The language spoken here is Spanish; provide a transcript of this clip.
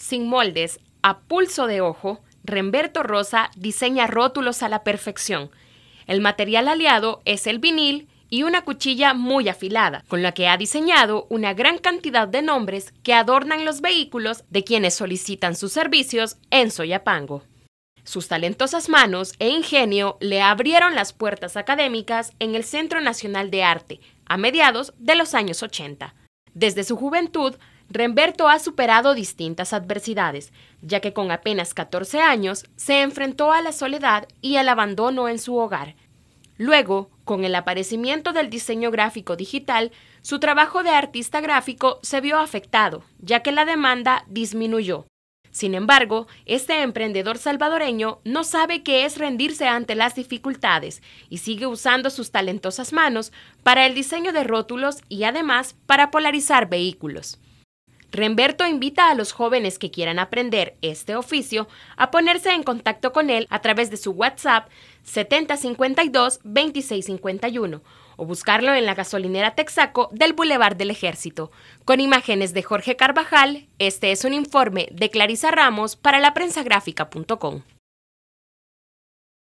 sin moldes, a pulso de ojo, Remberto Rosa diseña rótulos a la perfección. El material aliado es el vinil y una cuchilla muy afilada, con la que ha diseñado una gran cantidad de nombres que adornan los vehículos de quienes solicitan sus servicios en Soyapango. Sus talentosas manos e ingenio le abrieron las puertas académicas en el Centro Nacional de Arte a mediados de los años 80. Desde su juventud Remberto ha superado distintas adversidades, ya que con apenas 14 años se enfrentó a la soledad y al abandono en su hogar. Luego, con el aparecimiento del diseño gráfico digital, su trabajo de artista gráfico se vio afectado, ya que la demanda disminuyó. Sin embargo, este emprendedor salvadoreño no sabe qué es rendirse ante las dificultades y sigue usando sus talentosas manos para el diseño de rótulos y además para polarizar vehículos. Remberto invita a los jóvenes que quieran aprender este oficio a ponerse en contacto con él a través de su WhatsApp 7052-2651 o buscarlo en la gasolinera Texaco del Boulevard del Ejército. Con imágenes de Jorge Carvajal, este es un informe de Clarisa Ramos para la